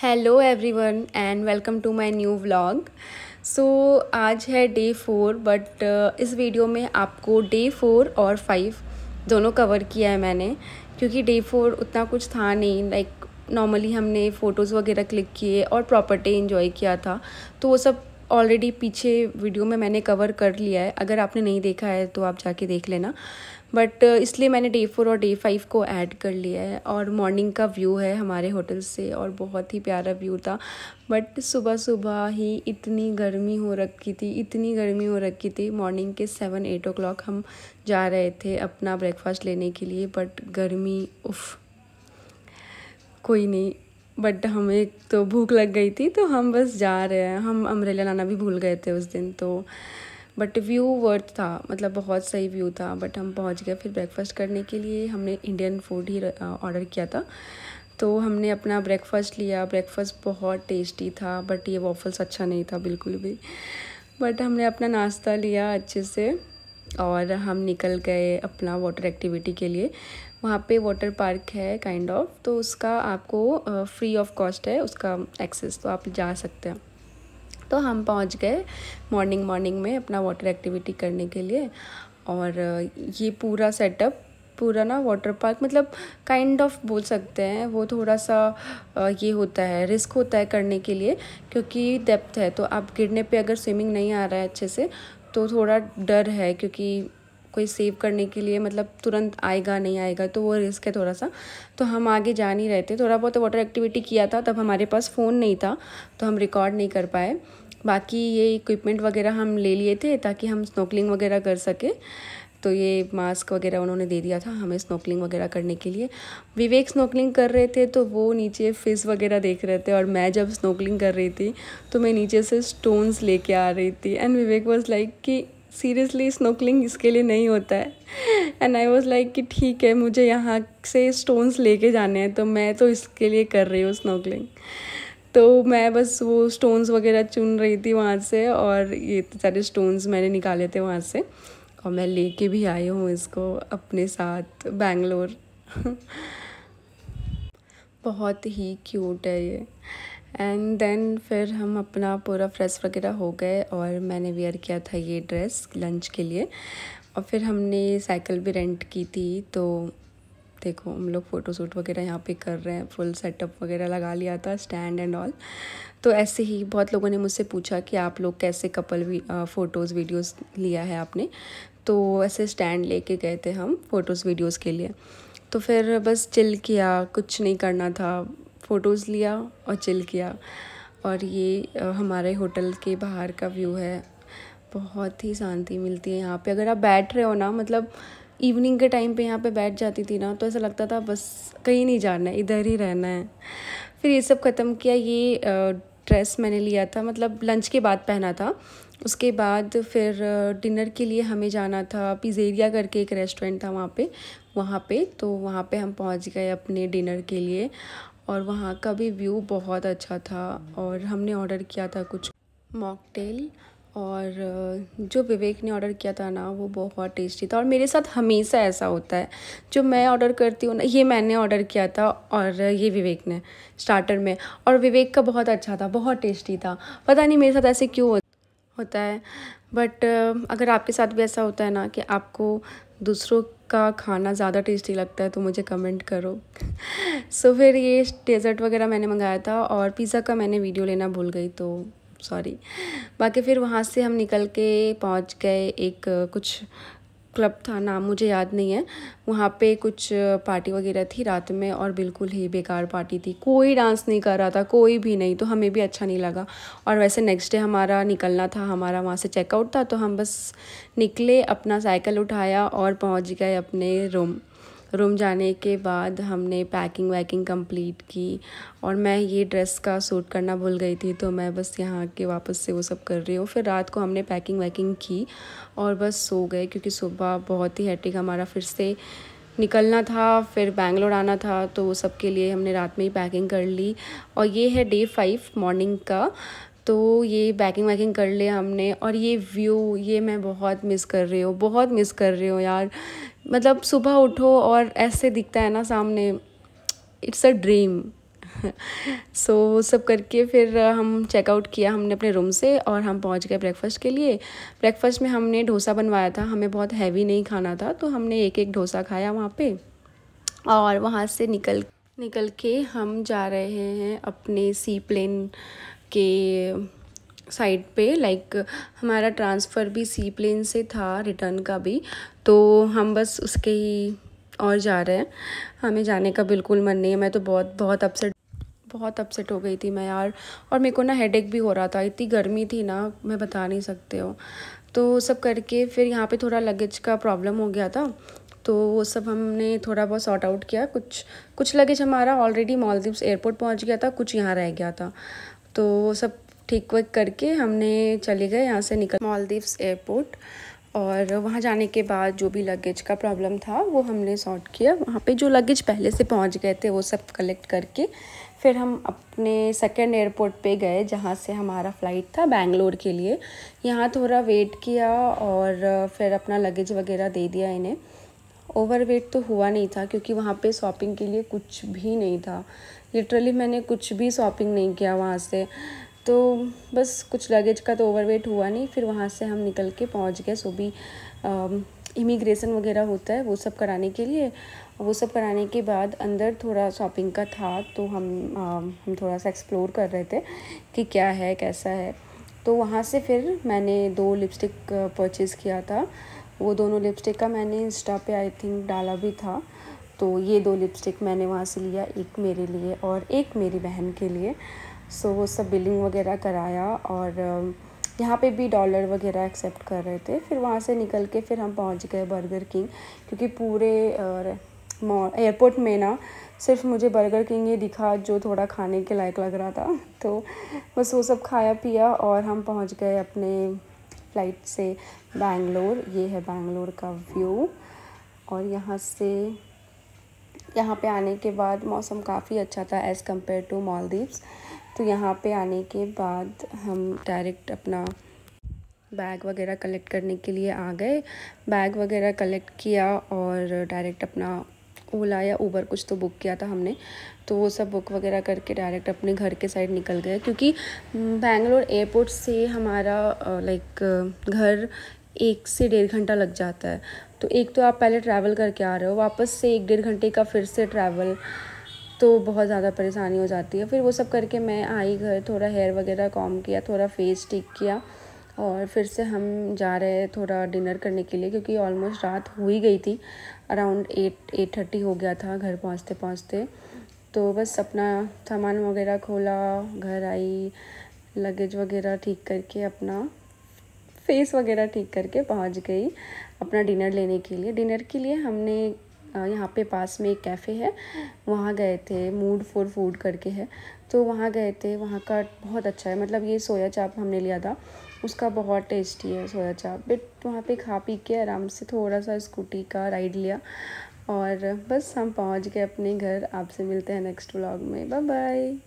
hello everyone and welcome to my new vlog so आज है day four but इस video में आपको डे फोर और फाइव दोनों कवर किया है मैंने क्योंकि डे फोर उतना कुछ था नहीं लाइक like, नॉर्मली हमने फ़ोटोज़ वगैरह क्लिक किए और प्रॉपर्टी इन्जॉय किया था तो वो सब ऑलरेडी पीछे वीडियो में मैंने कवर कर लिया है अगर आपने नहीं देखा है तो आप जाके देख लेना बट uh, इसलिए मैंने डे फोर और डे फाइव को ऐड कर लिया है और मॉर्निंग का व्यू है हमारे होटल से और बहुत ही प्यारा व्यू था बट सुबह सुबह ही इतनी गर्मी हो रखी थी इतनी गर्मी हो रखी थी मॉर्निंग के सेवन एट ओ हम जा रहे थे अपना ब्रेकफास्ट लेने के लिए बट गर्मी उफ़ कोई नहीं बट हमें तो भूख लग गई थी तो हम बस जा रहे हैं हम अम्ब्रेला लाना भी भूल गए थे उस दिन तो बट व्यू वर्थ था मतलब बहुत सही व्यू था बट हम पहुंच गए फिर ब्रेकफास्ट करने के लिए हमने इंडियन फूड ही ऑर्डर किया था तो हमने अपना ब्रेकफास्ट लिया ब्रेकफास्ट बहुत टेस्टी था बट ये वॉफल्स अच्छा नहीं था बिल्कुल भी बट हमने अपना नाश्ता लिया अच्छे से और हम निकल गए अपना वाटर एक्टिविटी के लिए वहाँ पे वाटर पार्क है काइंड kind ऑफ of, तो उसका आपको फ्री ऑफ कॉस्ट है उसका एक्सेस तो आप जा सकते हैं तो हम पहुँच गए मॉर्निंग मॉर्निंग में अपना वाटर एक्टिविटी करने के लिए और ये पूरा सेटअप पूरा ना वाटर पार्क मतलब काइंड ऑफ बोल सकते हैं वो थोड़ा सा ये होता है रिस्क होता है करने के लिए क्योंकि डेप्थ है तो आप गिरने पे अगर स्विमिंग नहीं आ रहा है अच्छे से तो थोड़ा डर है क्योंकि कोई सेव करने के लिए मतलब तुरंत आएगा नहीं आएगा तो वो रिस्क है थोड़ा सा तो हम आगे जा नहीं रहे थे थोड़ा बहुत वाटर एक्टिविटी किया था तब हमारे पास फ़ोन नहीं था तो हम रिकॉर्ड नहीं कर पाए बाकी ये इक्विपमेंट वगैरह हम ले लिए थे ताकि हम स्नोकलिंग वगैरह कर सकें तो ये मास्क वगैरह उन्होंने दे दिया था हमें स्नोकलिंग वगैरह करने के लिए विवेक स्नोकलिंग कर रहे थे तो वो नीचे फिस वगैरह देख रहे थे और मैं जब स्नोकलिंग कर रही थी तो मैं नीचे से स्टोन्स लेके आ रही थी एंड विवेक वॉज लाइक कि सीरियसली स्नोकलिंग इसके लिए नहीं होता है एंड आई वॉज़ लाइक कि ठीक है मुझे यहाँ से स्टोन्स लेके जाने हैं तो मैं तो इसके लिए कर रही हूँ स्नोकलिंग तो मैं बस वो स्टोन्स वगैरह चुन रही थी वहाँ से और ये सारे स्टोन्स मैंने निकाले थे वहाँ से और मैं लेके भी आई हूँ इसको अपने साथ बैंगलोर बहुत ही क्यूट है ये एंड देन फिर हम अपना पूरा फ्रेश वगैरह हो गए और मैंने वेयर किया था ये ड्रेस लंच के लिए और फिर हमने साइकिल भी रेंट की थी तो देखो हम लोग फ़ोटोशूट वगैरह यहाँ पे कर रहे हैं फुल सेटअप वगैरह लगा लिया था स्टैंड एंड ऑल तो ऐसे ही बहुत लोगों ने मुझसे पूछा कि आप लोग कैसे कपल वी, फ़ोटोज़ वीडियोस लिया है आपने तो ऐसे स्टैंड लेके गए थे हम फ़ोटोज़ वीडियोस के लिए तो फिर बस चिल किया कुछ नहीं करना था फ़ोटोज़ लिया और चिल किया और ये हमारे होटल के बाहर का व्यू है बहुत ही शांति मिलती है यहाँ पे अगर आप बैठ रहे हो ना मतलब इवनिंग के टाइम पे यहाँ पे बैठ जाती थी ना तो ऐसा लगता था बस कहीं नहीं जाना है इधर ही रहना है फिर ये सब ख़त्म किया ये ड्रेस मैंने लिया था मतलब लंच के बाद पहना था उसके बाद फिर डिनर के लिए हमें जाना था पिज़ेरिया करके एक रेस्टोरेंट था वहाँ पे वहाँ पे तो वहाँ पे हम पहुँच गए अपने डिनर के लिए और वहाँ का भी व्यू बहुत अच्छा था और हमने ऑर्डर किया था कुछ मॉकटेल और जो विवेक ने ऑर्डर किया था ना वो बहुत टेस्टी था और मेरे साथ हमेशा ऐसा होता है जो मैं ऑर्डर करती हूँ ना ये मैंने ऑर्डर किया था और ये विवेक ने स्टार्टर में और विवेक का बहुत अच्छा था बहुत टेस्टी था पता नहीं मेरे साथ ऐसे क्यों होता है बट अगर आपके साथ भी ऐसा होता है ना कि आपको दूसरों का खाना ज़्यादा टेस्टी लगता है तो मुझे कमेंट करो सो so, फिर ये डेज़र्ट वगैरह मैंने मंगाया था और पिज़्ज़ा का मैंने वीडियो लेना भूल गई तो सॉरी बाकी फिर वहाँ से हम निकल के पहुँच गए एक कुछ क्लब था नाम मुझे याद नहीं है वहाँ पे कुछ पार्टी वगैरह थी रात में और बिल्कुल ही बेकार पार्टी थी कोई डांस नहीं कर रहा था कोई भी नहीं तो हमें भी अच्छा नहीं लगा और वैसे नेक्स्ट डे हमारा निकलना था हमारा वहाँ से चेकआउट था तो हम बस निकले अपना साइकिल उठाया और पहुँच गए अपने रूम रूम जाने के बाद हमने पैकिंग वैकिंग कंप्लीट की और मैं ये ड्रेस का सूट करना भूल गई थी तो मैं बस यहाँ के वापस से वो सब कर रही हूँ फिर रात को हमने पैकिंग वैकिंग की और बस सो गए क्योंकि सुबह बहुत ही हैटिक हमारा फिर से निकलना था फिर बैंगलोर आना था तो वो सब के लिए हमने रात में ही पैकिंग कर ली और ये है डे फाइव मॉर्निंग का तो ये पैकिंग वैकिंग कर लिया हमने और ये व्यू ये मैं बहुत मिस कर रही हूँ बहुत मिस कर रही हूँ यार मतलब सुबह उठो और ऐसे दिखता है ना सामने इट्स अ ड्रीम सो वो सब करके फिर हम चेकआउट किया हमने अपने रूम से और हम पहुंच गए ब्रेकफास्ट के लिए ब्रेकफास्ट में हमने डोसा बनवाया था हमें बहुत हैवी नहीं खाना था तो हमने एक एक डोसा खाया वहाँ पे और वहाँ से निकल निकल के हम जा रहे हैं अपने सी प्लेन के साइड पे लाइक हमारा ट्रांसफ़र भी सी प्लेन से था रिटर्न का भी तो हम बस उसके ही और जा रहे हैं हमें जाने का बिल्कुल मन नहीं है मैं तो बहुत बहुत अपसेट बहुत अपसेट हो गई थी मैं यार और मेरे को ना हेडेक भी हो रहा था इतनी गर्मी थी ना मैं बता नहीं सकते हो तो सब करके फिर यहाँ पे थोड़ा लगेज का प्रॉब्लम हो गया था तो वो सब हमने थोड़ा बहुत सॉर्ट आउट किया कुछ कुछ लगेज हमारा ऑलरेडी मॉलदीव्स एयरपोर्ट पहुँच गया था कुछ यहाँ रह गया था तो वो सब ठीक वक करके हमने चले गए यहाँ से निकल मालदीव्स एयरपोर्ट और वहाँ जाने के बाद जो भी लगेज का प्रॉब्लम था वो हमने सॉर्ट किया वहाँ पे जो लगेज पहले से पहुँच गए थे वो सब कलेक्ट करके फिर हम अपने सेकेंड एयरपोर्ट पे गए जहाँ से हमारा फ़्लाइट था बैंगलोर के लिए यहाँ थोड़ा वेट किया और फिर अपना लगेज वगैरह दे दिया इन्हें ओवर वेट तो हुआ नहीं था क्योंकि वहाँ पे शॉपिंग के लिए कुछ भी नहीं था लिटरली मैंने कुछ भी शॉपिंग नहीं किया वहाँ से तो बस कुछ लगेज का तो ओवरवेट हुआ नहीं फिर वहाँ से हम निकल के पहुँच गए सो भी इमिग्रेशन वगैरह होता है वो सब कराने के लिए वो सब कराने के बाद अंदर थोड़ा शॉपिंग का था तो हम आ, हम थोड़ा सा एक्सप्लोर कर रहे थे कि क्या है कैसा है तो वहाँ से फिर मैंने दो लिपस्टिक परचेज़ किया था वो दोनों लिपस्टिक का मैंने इंस्टा पे आई थिंक डाला भी था तो ये दो लिपस्टिक मैंने वहाँ से लिया एक मेरे लिए और एक मेरी बहन के लिए सो वो सब बिलिंग वगैरह कराया और um, यहाँ पे भी डॉलर वगैरह एक्सेप्ट कर रहे थे फिर वहाँ से निकल के फिर हम पहुँच गए बर्गर किंग क्योंकि पूरे एयरपोर्ट में ना सिर्फ मुझे बर्गर किंग ही दिखा जो थोड़ा खाने के लायक लग रहा था तो बस वो सब खाया पिया और हम पहुँच गए अपने फ़्लाइट से बैंगलोर ये है बैंगलोर का व्यू और यहाँ से यहाँ पे आने के बाद मौसम काफ़ी अच्छा था एज़ कम्पेयर टू मालदीव्स तो यहाँ पे आने के बाद हम डायरेक्ट अपना बैग वगैरह कलेक्ट करने के लिए आ गए बैग वगैरह कलेक्ट किया और डायरेक्ट अपना ओला या ऊबर कुछ तो बुक किया था हमने तो वो सब बुक वगैरह करके डायरेक्ट अपने घर के साइड निकल गए क्योंकि बेंगलोर हम्म, एयरपोर्ट से हमारा लाइक घर एक से डेढ़ घंटा लग जाता है तो एक तो आप पहले ट्रैवल करके आ रहे हो वापस से एक डेढ़ घंटे का फिर से ट्रैवल तो बहुत ज़्यादा परेशानी हो जाती है फिर वो सब करके मैं आई घर थोड़ा हेयर वगैरह कॉम किया थोड़ा फेस ठीक किया और फिर से हम जा रहे हैं थोड़ा डिनर करने के लिए क्योंकि ऑलमोस्ट रात हो ही गई थी अराउंड एट एट थर्टी हो गया था घर पहुँचते पहुँचते तो बस अपना सामान वगैरह खोला घर आई लगेज वगैरह ठीक करके अपना फेस वगैरह ठीक करके पहुंच गई अपना डिनर लेने के लिए डिनर के लिए हमने यहाँ पे पास में एक कैफ़े है वहाँ गए थे मूड फॉर फूड करके है तो वहाँ गए थे वहाँ का बहुत अच्छा है मतलब ये सोया चाप हमने लिया था उसका बहुत टेस्टी है सोया चाप बट वहाँ पे खा पी के आराम से थोड़ा सा स्कूटी का राइड लिया और बस हम पहुँच गए अपने घर आपसे मिलते हैं नेक्स्ट व्लॉग में बाय बाय